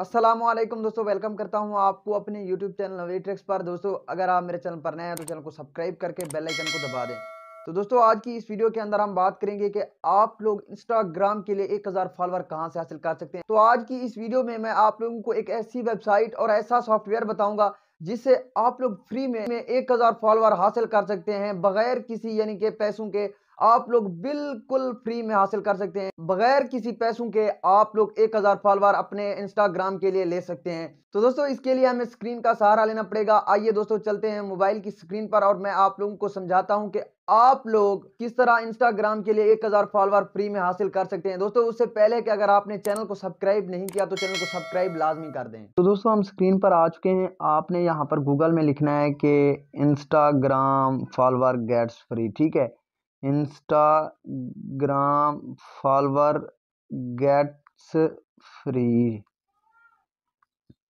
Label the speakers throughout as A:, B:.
A: असलम दोस्तों वेलकम करता हूं आपको अपने YouTube चैनल नवी ट्रिक्स पर दोस्तों अगर आप मेरे चैनल पर नए हैं तो चैनल को सब्सक्राइब करके बेल आइकन को दबा दें तो दोस्तों आज की इस वीडियो के अंदर हम बात करेंगे कि आप लोग इंस्टाग्राम के लिए एक हज़ार फॉलोअर कहाँ से हासिल कर सकते हैं तो आज की इस वीडियो में मैं आप लोगों को एक ऐसी वेबसाइट और ऐसा सॉफ्टवेयर बताऊँगा जिससे आप लोग फ्री में, में एक हज़ार फॉलोअर हासिल कर सकते हैं बगैर किसी यानी कि पैसों के आप लोग बिल्कुल फ्री में हासिल कर सकते हैं बगैर किसी पैसों के आप लोग एक हज़ार फॉलोअर अपने इंस्टाग्राम के लिए ले सकते हैं तो दोस्तों इसके लिए हमें स्क्रीन का सहारा लेना पड़ेगा आइए दोस्तों चलते हैं मोबाइल की स्क्रीन पर और मैं आप लोगों को समझाता हूं कि आप लोग किस तरह इंस्टाग्राम के लिए 1000 फॉलोअर फ्री में हासिल कर सकते हैं दोस्तों उससे पहले कि अगर आपने चैनल को सब्सक्राइब नहीं किया तो चैनल को सब्सक्राइब लाजमी कर दें तो दोस्तों हम स्क्रीन पर आ चुके हैं आपने यहाँ पर गूगल में लिखना है कि इंस्टाग्राम फॉलोअर गेट्स फ्री ठीक है इंस्टाग्राम फॉलोअर गेट्स फ्री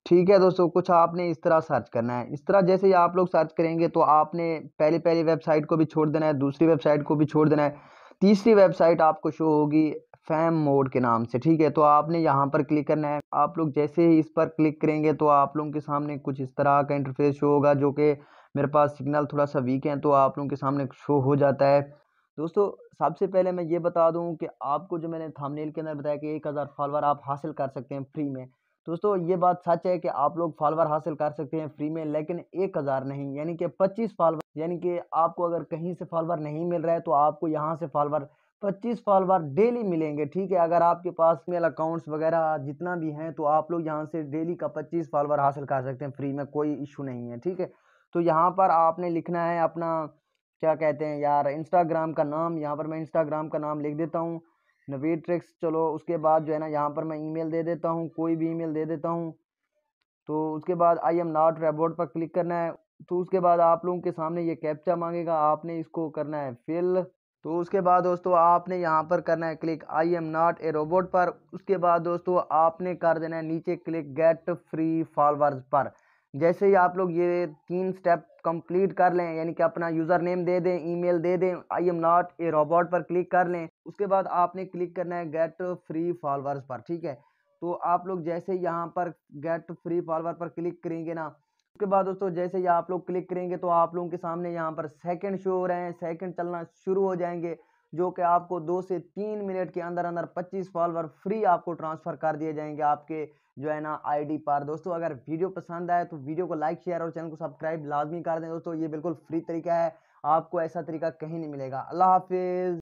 A: ठीक है दोस्तों कुछ आपने इस तरह सर्च करना है इस तरह जैसे ही आप लोग सर्च करेंगे तो आपने पहले पहली वेबसाइट को भी छोड़ देना है दूसरी वेबसाइट को भी छोड़ देना है तीसरी वेबसाइट आपको शो होगी फैम मोड के नाम से ठीक है तो आपने यहाँ पर क्लिक करना है आप लोग जैसे ही इस पर क्लिक करेंगे तो आप लोगों के सामने कुछ इस तरह का इंटरफेस शो होगा जो कि मेरे पास सिग्नल थोड़ा सा वीक है तो आप लोगों के सामने शो हो जाता है दोस्तों सबसे पहले मैं ये बता दूं कि आपको जो मैंने थामनेल के अंदर बताया कि एक हज़ार फॉलोअर आप हासिल कर सकते हैं फ्री में दोस्तों ये बात सच है कि आप लोग फॉलोअर हासिल कर सकते हैं फ्री में लेकिन एक हज़ार नहीं यानी कि पच्चीस फॉलोअर यानी कि आपको अगर कहीं से फॉलोअर नहीं मिल रहा है तो आपको यहाँ से फॉलोअर पच्चीस फॉलोअर डेली मिलेंगे ठीक है अगर आपके पास मेल अकाउंट्स वगैरह जितना भी हैं तो आप लोग यहाँ से डेली का पच्चीस फॉलोअर हासिल कर सकते हैं फ्री में कोई इशू नहीं है ठीक है तो यहाँ पर आपने लिखना है अपना क्या कहते हैं यार इंस्टाग्राम का नाम यहाँ पर मैं इंस्टाग्राम का नाम लिख देता हूँ नवीर ट्रिक्स चलो उसके बाद जो है ना यहाँ पर मैं ईमेल दे देता हूँ कोई भी ईमेल दे देता हूँ तो उसके बाद आई एम नॉट रेबोट पर क्लिक करना है तो उसके बाद आप लोगों के सामने ये कैप्चा मांगेगा आपने इसको करना है फिल तो उसके बाद दोस्तों आपने यहाँ पर करना है click I am not a robot पर उसके बाद दोस्तों आपने कर देना है नीचे क्लिक गेट फ्री फॉलोअर्स पर जैसे ही आप लोग ये तीन स्टेप कंप्लीट कर लें यानी कि अपना यूज़र नेम दे दें ईमेल दे दें I am not a robot पर क्लिक कर लें उसके बाद आपने क्लिक करना है गेट फ्री फॉलोअर्स पर ठीक है तो आप लोग जैसे यहाँ पर गेट फ्री फॉलोअर पर क्लिक करेंगे ना उसके बाद दोस्तों जैसे ही आप लोग क्लिक करेंगे तो आप लोगों के सामने यहाँ पर सेकेंड शो हो रहे हैं सेकेंड चलना शुरू हो जाएंगे जो कि आपको दो से तीन मिनट के अंदर अंदर 25 फॉलोअर फ्री आपको ट्रांसफ़र कर दिए जाएंगे आपके जो है ना आईडी पर दोस्तों अगर वीडियो पसंद आए तो वीडियो को लाइक शेयर और चैनल को सब्सक्राइब लाजमी कर दें दोस्तों ये बिल्कुल फ्री तरीका है आपको ऐसा तरीका कहीं नहीं मिलेगा अल्लाह हाफिज़